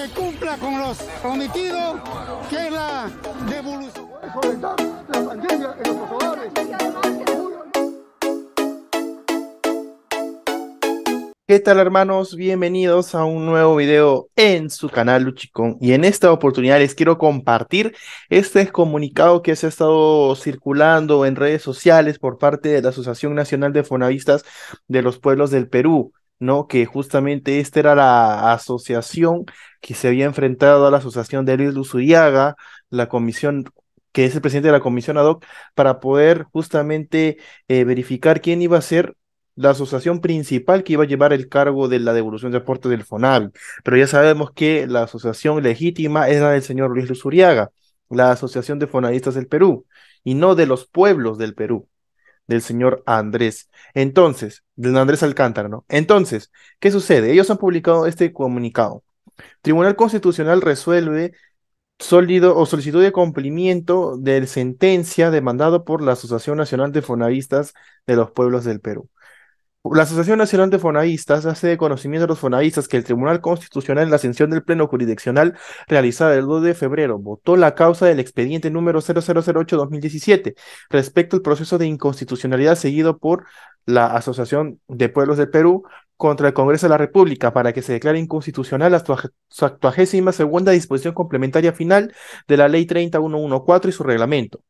que cumpla con los prometidos, que es la devolución. la pandemia en los ¿Qué tal hermanos? Bienvenidos a un nuevo video en su canal Luchicón y en esta oportunidad les quiero compartir este comunicado que se ha estado circulando en redes sociales por parte de la Asociación Nacional de Fonavistas de los Pueblos del Perú. ¿no? Que justamente esta era la asociación que se había enfrentado a la asociación de Luis Luzuriaga, la comisión que es el presidente de la comisión ad hoc, para poder justamente eh, verificar quién iba a ser la asociación principal que iba a llevar el cargo de la devolución de aportes del FONAL. Pero ya sabemos que la asociación legítima es la del señor Luis Luzuriaga, la Asociación de fonalistas del Perú, y no de los pueblos del Perú del señor Andrés. Entonces, del Andrés Alcántara, ¿no? Entonces, ¿qué sucede? Ellos han publicado este comunicado. Tribunal Constitucional resuelve sólido o solicitud de cumplimiento de sentencia demandado por la Asociación Nacional de Fonavistas de los Pueblos del Perú. La Asociación Nacional de Fonaístas hace de conocimiento a los fonaístas que el Tribunal Constitucional en la ascensión del Pleno Jurisdiccional realizada el 2 de febrero votó la causa del expediente número 0008-2017 respecto al proceso de inconstitucionalidad seguido por la Asociación de Pueblos del Perú contra el Congreso de la República para que se declare inconstitucional su actuagésima segunda disposición complementaria final de la Ley 30114 y su reglamento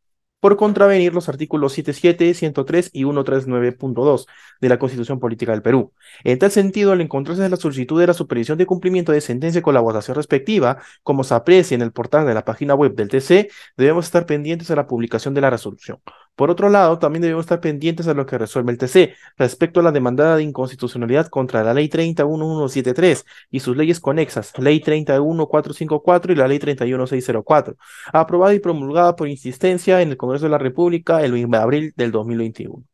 por contravenir los artículos 77, 103 y 139.2 de la Constitución Política del Perú. En tal sentido, al encontrarse la solicitud de la supervisión de cumplimiento de sentencia con la votación respectiva, como se aprecia en el portal de la página web del TC, debemos estar pendientes a la publicación de la resolución. Por otro lado, también debemos estar pendientes a lo que resuelve el TC respecto a la demandada de inconstitucionalidad contra la Ley 31173 y sus leyes conexas, Ley 31454 y la Ley 31604, aprobada y promulgada por insistencia en el Congreso de la República el 20 de abril del 2021.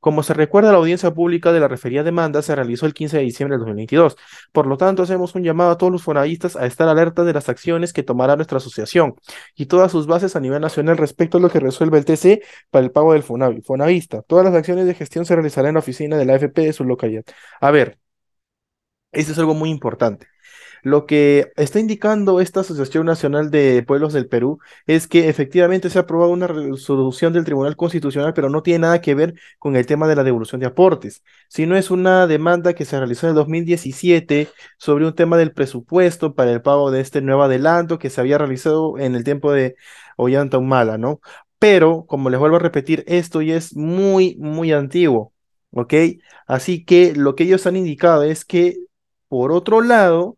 Como se recuerda, la audiencia pública de la referida demanda se realizó el 15 de diciembre de 2022. Por lo tanto, hacemos un llamado a todos los fonavistas a estar alerta de las acciones que tomará nuestra asociación y todas sus bases a nivel nacional respecto a lo que resuelve el TC para el pago del Fonavista, todas las acciones de gestión se realizarán en la oficina de la AFP de su localidad. A ver, esto es algo muy importante. Lo que está indicando esta Asociación Nacional de Pueblos del Perú es que efectivamente se ha aprobado una resolución del Tribunal Constitucional, pero no tiene nada que ver con el tema de la devolución de aportes, sino es una demanda que se realizó en el 2017 sobre un tema del presupuesto para el pago de este nuevo adelanto que se había realizado en el tiempo de Ollanta Humala, ¿no? Pero, como les vuelvo a repetir, esto ya es muy, muy antiguo. ¿ok? Así que lo que ellos han indicado es que, por otro lado,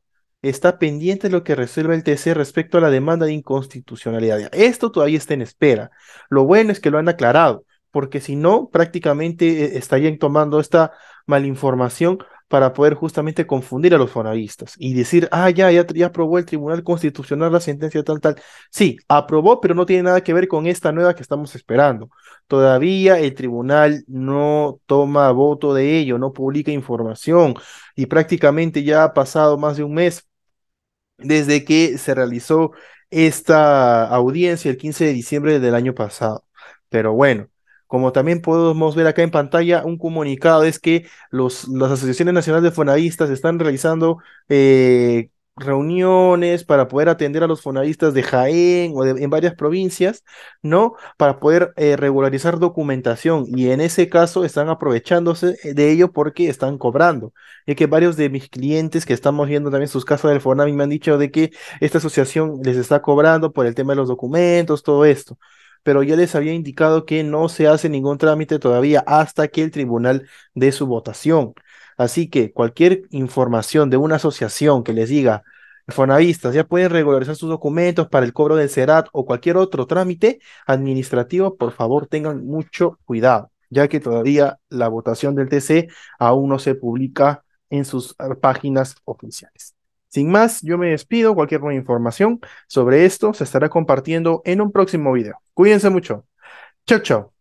está pendiente lo que resuelva el TC respecto a la demanda de inconstitucionalidad. Esto todavía está en espera. Lo bueno es que lo han aclarado, porque si no, prácticamente eh, estarían tomando esta malinformación para poder justamente confundir a los fonavistas y decir, ah, ya, ya, ya aprobó el Tribunal Constitucional la sentencia tal, tal. Sí, aprobó, pero no tiene nada que ver con esta nueva que estamos esperando. Todavía el tribunal no toma voto de ello, no publica información y prácticamente ya ha pasado más de un mes desde que se realizó esta audiencia el 15 de diciembre del año pasado. Pero bueno, como también podemos ver acá en pantalla, un comunicado es que los, las asociaciones nacionales de fonavistas están realizando eh, reuniones para poder atender a los fonavistas de Jaén o en varias provincias, ¿no? Para poder eh, regularizar documentación y en ese caso están aprovechándose eh, de ello porque están cobrando. Y que varios de mis clientes que estamos viendo también sus casas del Fonavi me han dicho de que esta asociación les está cobrando por el tema de los documentos, todo esto pero ya les había indicado que no se hace ningún trámite todavía hasta que el tribunal dé su votación. Así que cualquier información de una asociación que les diga, Fonavistas ya pueden regularizar sus documentos para el cobro del CERAT o cualquier otro trámite administrativo, por favor tengan mucho cuidado, ya que todavía la votación del TC aún no se publica en sus ah, páginas oficiales. Sin más, yo me despido. Cualquier nueva información sobre esto se estará compartiendo en un próximo video. Cuídense mucho. Chao, chao.